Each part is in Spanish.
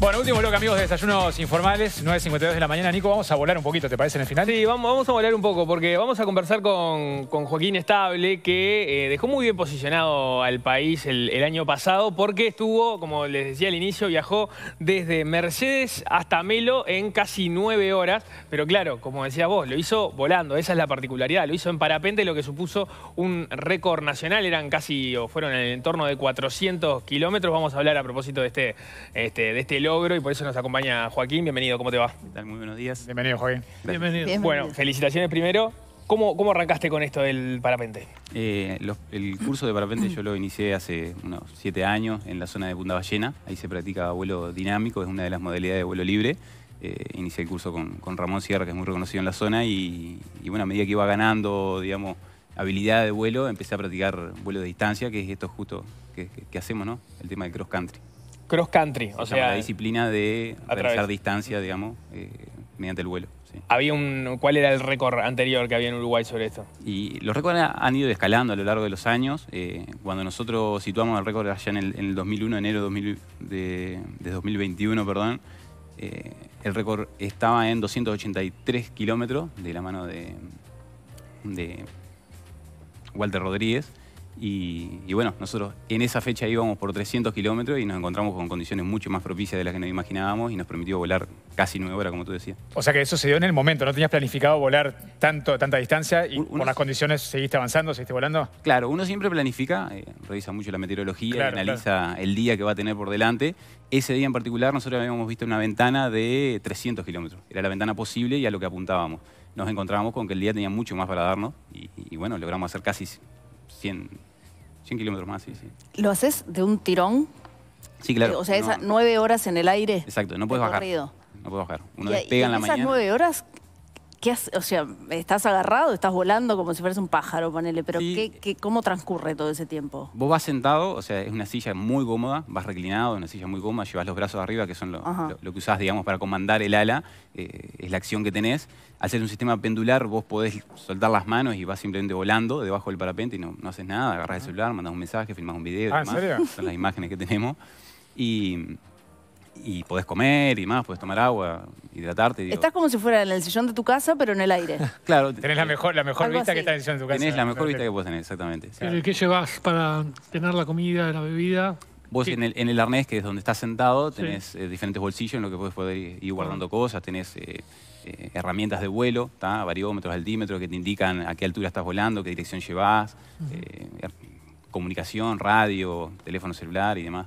Bueno, último bloque, amigos de Desayunos Informales, 9.52 de la mañana. Nico, vamos a volar un poquito, ¿te parece, en el final? Sí, vamos, a volar un poco, porque vamos a conversar con, Joaquín Estable, que eh, dejó muy bien posicionado al país el, año pasado, porque estuvo, como les decía al inicio, viajó desde Mercedes hasta Melo en casi nueve horas. Pero claro, como decías vos, lo hizo volando, esa es la particularidad. Lo hizo en parapente, lo que supuso un récord nacional. Eran casi, o fueron en el entorno de 400 kilómetros. Vamos a hablar a propósito de este, este, de este y por eso nos acompaña Joaquín. Bienvenido, ¿cómo te va? ¿Qué tal? Muy buenos días. Bienvenido, Joaquín. Bienvenido. Bueno, felicitaciones primero. ¿Cómo, cómo arrancaste con esto del parapente? Eh, el curso de parapente yo lo inicié hace unos siete años en la zona de Punta Ballena. Ahí se practica vuelo dinámico, es una de las modalidades de vuelo libre. Eh, inicié el curso con, Ramón Sierra, que es muy reconocido en la zona, y, bueno, a medida que iba ganando, digamos, habilidad de vuelo, empecé a practicar vuelo de distancia, que es esto justo que, hacemos, ¿no? El tema de cross country. Cross country, o sea. La disciplina de realizar distancia, digamos, eh, mediante el vuelo. Había un, ¿Cuál era el récord anterior que había en Uruguay sobre esto? Y los récords han ido escalando a lo largo de los años. Eh, cuando nosotros situamos el récord allá en el, 2001, enero de, 2021, perdón, eh, el récord estaba en 283 kilómetros de la mano de Walter Rodríguez. Y, bueno, nosotros en esa fecha íbamos por 300 kilómetros y nos encontramos con condiciones mucho más propicias de las que nos imaginábamos y nos permitió volar casi nueve horas, como tú decías. O sea que eso se dio en el momento, no tenías planificado volar tanto, tanta distancia y por las condiciones seguiste avanzando, seguiste volando. Claro, uno siempre planifica, eh, revisa mucho la meteorología, analiza el día que va a tener por delante. Ese día en particular nosotros habíamos visto una ventana de 300 kilómetros, era la ventana posible y a lo que apuntábamos. Nos encontrábamos con que el día tenía mucho más para darnos y bueno, logramos hacer casi 100, 100 kilómetros más, sí, sí. ¿Lo haces de un tirón? Sí, claro. O sea, esas nueve horas en el aire. Exacto, no puedes bajar. No puedes bajar. Uno despega en, la mañana. mañana. Esas nueve horas, ¿Qué o sea, estás agarrado, estás volando como si fueras un pájaro, ponele, pero cómo transcurre todo ese tiempo? Vos vas sentado, o sea, es una silla muy cómoda, vas reclinado, una silla muy cómoda, llevas los brazos arriba, que son lo, que usás, digamos, para comandar el ala, eh, es la acción que tenés. Al ser un sistema pendular, vos podés soltar las manos y vas simplemente volando debajo del parapente y no, haces nada, agarras el celular, mandas un mensaje, filmas un video, ah, son las imágenes que tenemos. Y y podés comer y más, podés tomar agua, hidratarte. Estás como si fuera en el sillón de tu casa, pero en el aire. claro. Tenés la mejor, la mejor vista que está en el sillón de tu casa. Tenés la mejor vista que puedes tener, exactamente. qué llevas para tener la comida, la bebida? Vos en, el, en, el, arnés, que es donde estás sentado, tenés eh, diferentes bolsillos en los que puedes poder ir, guardando cosas, tenés eh, eh, herramientas de vuelo, variómetros, altímetros que te indican a qué altura estás volando, qué dirección llevas, er, comunicación, radio, teléfono celular y demás.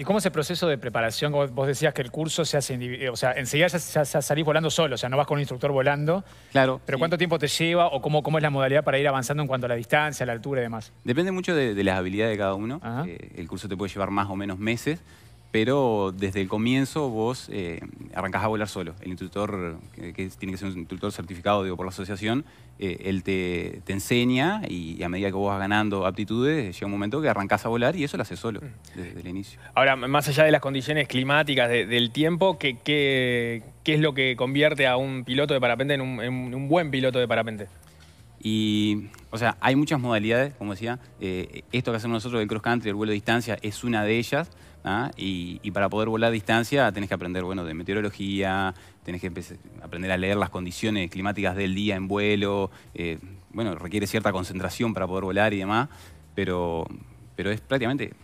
¿Y cómo es el proceso de preparación? Vos decías que el curso se hace, eh, o sea, enseguida salís volando solo, o sea, no vas con un instructor volando. Claro. Pero ¿cuánto tiempo te lleva o cómo, es la modalidad para ir avanzando en cuanto a la distancia, la altura y demás? Depende mucho de, las habilidades de cada uno. Eh, el curso te puede llevar más o menos meses pero desde el comienzo vos eh, arrancás a volar solo. El instructor, que, tiene que ser un instructor certificado por la asociación, eh, él te, enseña y, a medida que vos vas ganando aptitudes, llega un momento que arrancás a volar y eso lo haces solo mm. desde el inicio. Ahora, más allá de las condiciones climáticas, del tiempo, ¿qué, es lo que convierte a un piloto de parapente en un, buen piloto de parapente? Y, o sea, hay muchas modalidades, como decía. Eh, esto que hacemos nosotros del cross country, el vuelo de distancia, es una de ellas. ¿ah? y, para poder volar a distancia tenés que aprender bueno, de meteorología, tenés que aprender a leer las condiciones climáticas del día en vuelo, eh, bueno, requiere cierta concentración para poder volar y demás, pero, pero es prácticamente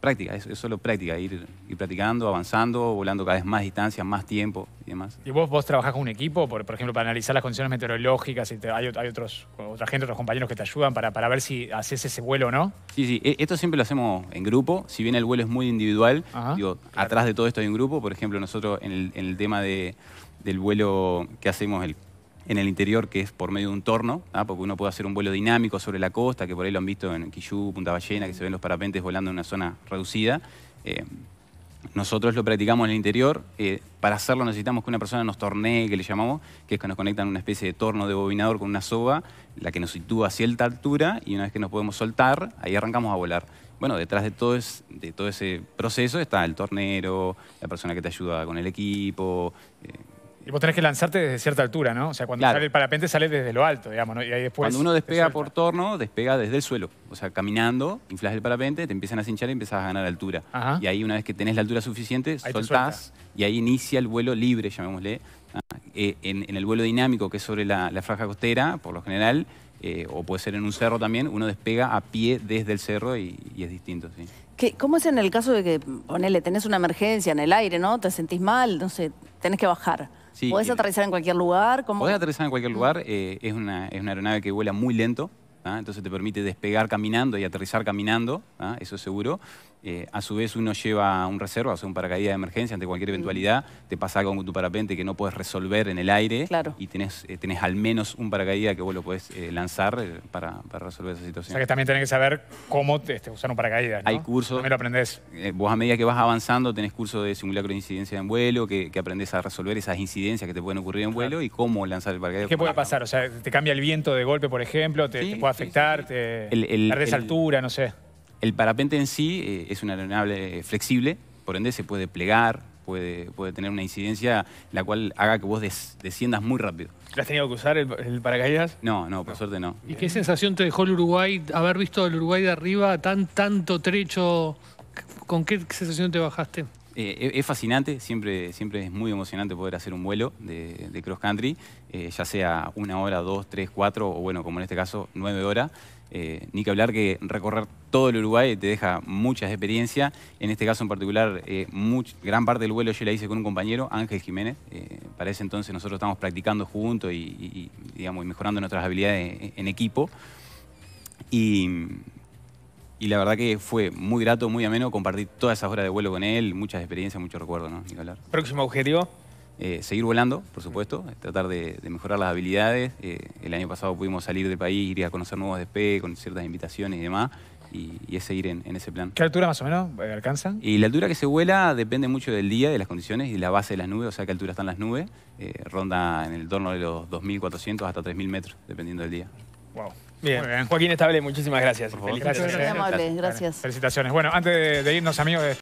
práctica, es, solo práctica, ir, ir, practicando, avanzando, volando cada vez más distancia, más tiempo y demás. ¿Y vos, vos trabajás con un equipo, por, por ejemplo, para analizar las condiciones meteorológicas? hay, otros, otra gente, otros compañeros que te ayudan para, para ver si haces ese vuelo o no? Sí, sí, e-, esto siempre lo hacemos en grupo, si bien el vuelo es muy individual, digo, atrás de todo esto hay un grupo, por ejemplo, nosotros en el, tema del vuelo que hacemos el en el interior, que es por medio de un torno, ¿ah? porque uno puede hacer un vuelo dinámico sobre la costa, que por ahí lo han visto en Quillú, Punta Ballena, que se ven los parapentes volando en una zona reducida. Eh, nosotros lo practicamos en el interior. Eh, para hacerlo necesitamos que una persona nos tornee, que le llamamos, que es que nos conectan una especie de torno de bobinador con una soba, la que nos sitúa a cierta altura y una vez que nos podemos soltar, ahí arrancamos a volar. Bueno, detrás de todo, es, de todo ese proceso está el tornero, la persona que te ayuda con el equipo. Eh, y vos tenés que lanzarte desde cierta altura, ¿no? O sea, cuando sale el parapente sale desde lo alto, digamos, ¿no? Cuando uno despega por torno, despega desde el suelo. O sea, caminando, inflas el parapente, te empiezan a cinchar y empiezas a ganar altura. Y ahí una vez que tenés la altura suficiente, soltás y ahí inicia el vuelo libre, llamémosle. Ah, eh, en, el vuelo dinámico, que es sobre la, franja costera, por lo general, eh, o puede ser en un cerro también, uno despega a pie desde el cerro y, es distinto. ¿sí? ¿Qué, ¿Cómo es en el caso de que, ponele, tenés una emergencia en el aire, ¿no? Te sentís mal, no sé, tenés que bajar? Puedes eh, aterrizar en cualquier lugar? aterrizar en cualquier lugar. Eh, es, una, es una aeronave que vuela muy lento. ¿ah? entonces te permite despegar caminando y aterrizar caminando, ¿ah? eso es seguro. Eh, a su vez uno lleva un reserva, o sea, un paracaídas de emergencia ante cualquier eventualidad, te pasa algo con tu parapente que no puedes resolver en el aire y tenés, eh, tenés, al menos un paracaídas que vos lo podés eh, lanzar para, resolver esa situación. O sea que también tenés que saber cómo te, este, usar un paracaídas, ¿no? Hay cursos. Primero aprendés. vos a medida que vas avanzando tenés cursos de simulacro de incidencia en vuelo, que, que aprendés a resolver esas incidencias que te pueden ocurrir en vuelo y cómo lanzar el paracaídas. ¿Qué puede pasar? O sea, te cambia el viento de golpe, por ejemplo, te, puede afectar, Te, el, perdés altura, no sé. El parapente en sí eh, es un aeronave flexible, por ende se puede plegar, puede, puede tener una incidencia la cual haga que vos desciendas muy rápido. ¿Lo has tenido que usar el, paracaídas? No, no, por suerte no. ¿Y qué sensación te dejó el Uruguay, haber visto el Uruguay de arriba tan tanto trecho? ¿Con qué sensación te bajaste? Eh, es fascinante, siempre, siempre es muy emocionante poder hacer un vuelo de, cross country, eh, ya sea una hora, dos, tres, cuatro, o bueno, como en este caso, nueve horas. Eh, ni que hablar que recorrer todo el Uruguay te deja muchas experiencias. En este caso en particular, gran parte del vuelo yo la hice con un compañero, Ángel Jiménez. para ese entonces nosotros estamos practicando juntos y, digamos, mejorando nuestras habilidades en, en equipo. Y y la verdad que fue muy grato, muy ameno compartir todas esas horas de vuelo con él, muchas experiencias, muchos recuerdos, ¿no, Nicolás? ¿Próximo objetivo? Eh, seguir volando, por supuesto, tratar de, mejorar las habilidades. Eh, el año pasado pudimos salir del país, ir a conocer nuevos despegues con ciertas invitaciones y demás, y, es seguir en, ese plan. ¿Qué altura más o menos eh, alcanza? Y la altura que se vuela depende mucho del día, de las condiciones y la base de las nubes, o sea, qué altura están las nubes. ronda en el torno de los 2.400 hasta 3.000 metros, dependiendo del día. Wow. Bien. Muy bien. Joaquín Estable, muchísimas gracias. Gracias. Gracias. Gracias. gracias. Felicitaciones. Bueno, antes de irnos, amigos...